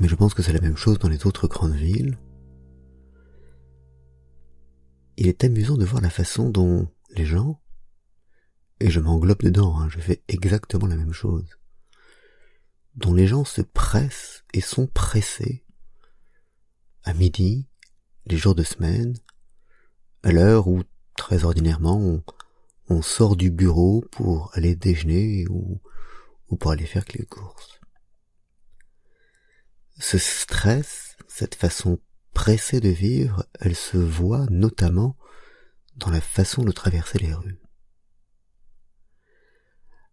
mais je pense que c'est la même chose dans les autres grandes villes. Il est amusant de voir la façon dont les gens, et je m'englobe dedans, hein, je fais exactement la même chose, dont les gens se pressent et sont pressés à midi, les jours de semaine, à l'heure où très ordinairement on, sort du bureau pour aller déjeuner ou, ou pour aller faire les courses. Ce stress, cette façon pressée de vivre, elle se voit notamment dans la façon de traverser les rues.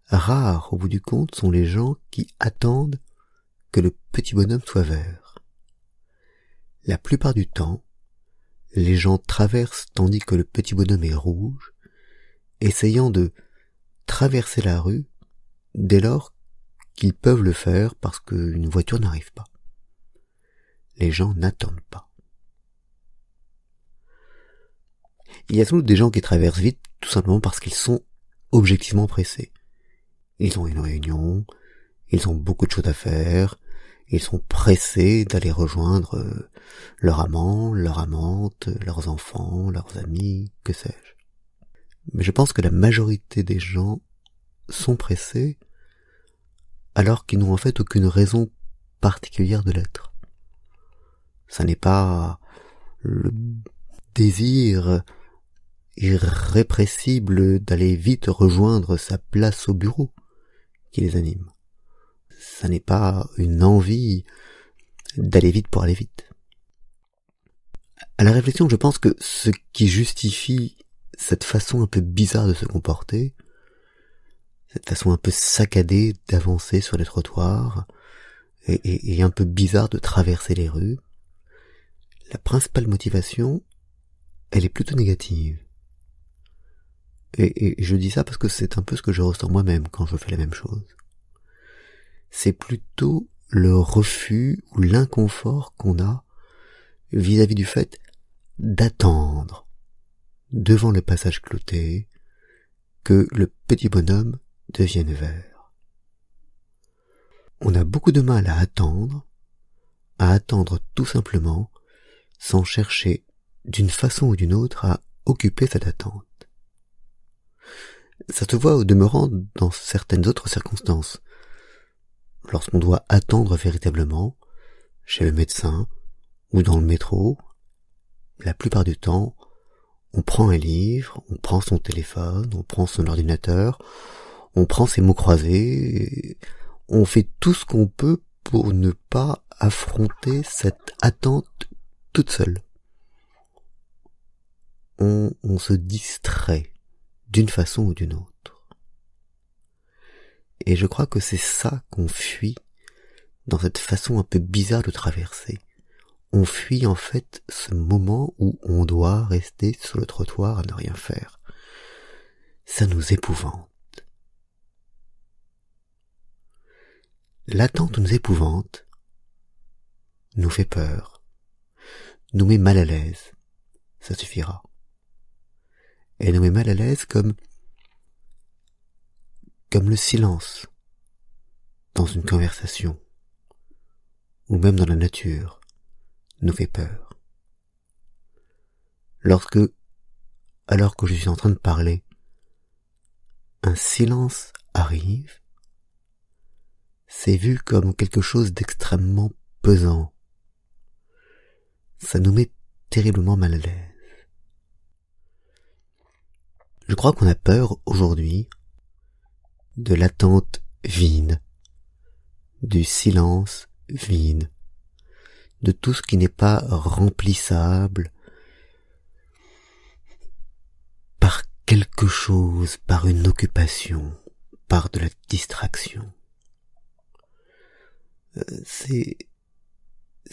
Rares, au bout du compte, sont les gens qui attendent que le petit bonhomme soit vert. La plupart du temps, les gens traversent tandis que le petit bonhomme est rouge, essayant de traverser la rue dès lors qu'ils peuvent le faire parce qu'une voiture n'arrive pas les gens n'attendent pas. Il y a sans des gens qui traversent vite tout simplement parce qu'ils sont objectivement pressés. Ils ont une réunion, ils ont beaucoup de choses à faire, ils sont pressés d'aller rejoindre euh, leur amant, leur amante, leurs enfants, leurs amis, que sais-je. Mais je pense que la majorité des gens sont pressés alors qu'ils n'ont en fait aucune raison particulière de l'être. Ce n'est pas le désir irrépressible d'aller vite rejoindre sa place au bureau qui les anime. Ça n'est pas une envie d'aller vite pour aller vite. À la réflexion, je pense que ce qui justifie cette façon un peu bizarre de se comporter, cette façon un peu saccadée d'avancer sur les trottoirs, et, et un peu bizarre de traverser les rues, la principale motivation, elle est plutôt négative. Et, je dis ça parce que c'est un peu ce que je ressens moi-même quand je fais la même chose. C'est plutôt le refus ou l'inconfort qu'on a vis-à-vis -vis du fait d'attendre devant le passage clouté que le petit bonhomme devienne vert. On a beaucoup de mal à attendre, à attendre tout simplement sans chercher d'une façon ou d'une autre à occuper cette attente. Ça se voit au demeurant dans certaines autres circonstances. Lorsqu'on doit attendre véritablement, chez le médecin ou dans le métro, la plupart du temps, on prend un livre, on prend son téléphone, on prend son ordinateur, on prend ses mots croisés, on fait tout ce qu'on peut pour ne pas affronter cette attente toute seule. On, on se distrait d'une façon ou d'une autre. Et je crois que c'est ça qu'on fuit dans cette façon un peu bizarre de traverser. On fuit en fait ce moment où on doit rester sur le trottoir à ne rien faire. Ça nous épouvante. L'attente nous épouvante, nous fait peur nous met mal à l'aise. Ça suffira. Elle nous met mal à l'aise comme comme le silence dans une conversation ou même dans la nature nous fait peur. Lorsque, alors que je suis en train de parler, un silence arrive, c'est vu comme quelque chose d'extrêmement pesant, ça nous met terriblement mal à l'aise. Je crois qu'on a peur aujourd'hui de l'attente vide, du silence vide, de tout ce qui n'est pas remplissable par quelque chose, par une occupation, par de la distraction. Euh, c'est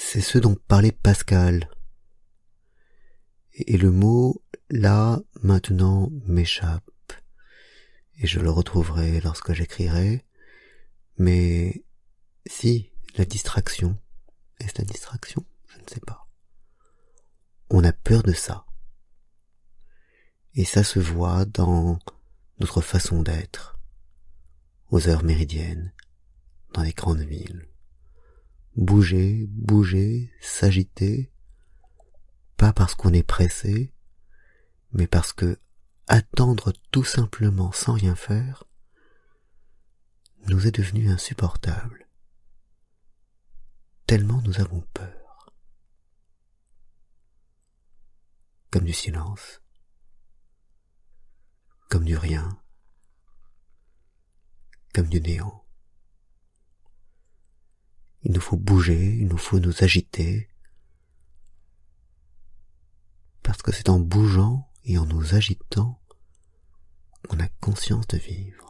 c'est ce dont parlait Pascal. Et le mot là maintenant m'échappe, et je le retrouverai lorsque j'écrirai, mais si la distraction, est-ce la distraction Je ne sais pas. On a peur de ça. Et ça se voit dans notre façon d'être, aux heures méridiennes, dans les grandes villes bouger, bouger, s'agiter, pas parce qu'on est pressé, mais parce que attendre tout simplement sans rien faire nous est devenu insupportable, tellement nous avons peur. Comme du silence, comme du rien, comme du néant il nous faut bouger, il nous faut nous agiter, parce que c'est en bougeant et en nous agitant qu'on a conscience de vivre.